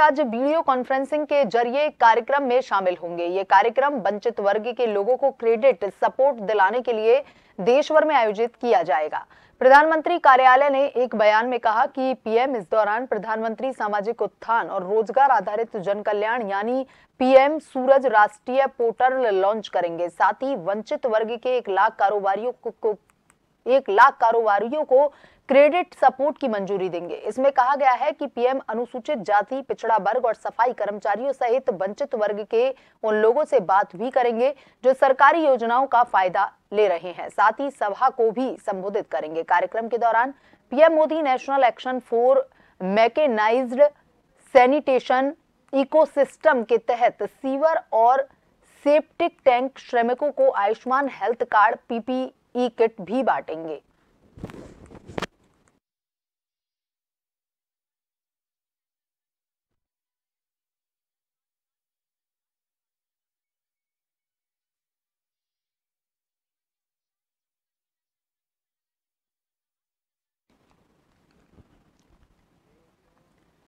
आज video conferencing के जरिए कार्यक्रम में शामिल होंगे ये कार्यक्रम वंचित वर्ग के लोगों को क्रेडिट सपोर्ट दिलाने के लिए देश भर में आयोजित किया जाएगा प्रधानमंत्री कार्यालय ने एक बयान में कहा कि पीएम इस दौरान प्रधानमंत्री सामाजिक उत्थान और रोजगार आधारित जन कल्याण यानी पीएम सूरज राष्ट्रीय पोर्टल लॉन्च करेंगे साथ ही वंचित वर्ग के एक लाख कारोबारियों को एक लाख कारोबारियों को क्रेडिट सपोर्ट की मंजूरी देंगे इसमें कहा गया है कि पीएम अनुसूचित जाति पिछड़ा वर्ग और सफाई कर्मचारियों सहित वंचित वर्ग के उन लोगों से बात भी करेंगे जो सरकारी योजनाओं का फायदा ले रहे हैं साथ ही सभा को भी संबोधित करेंगे कार्यक्रम के दौरान PM Modi National Action for Mechanised Sanitation Ecosystem के तहत सीवर और सेप्टिक टैंक श्रमिकों को Ayushman health card PPE kit भी बांटेंगे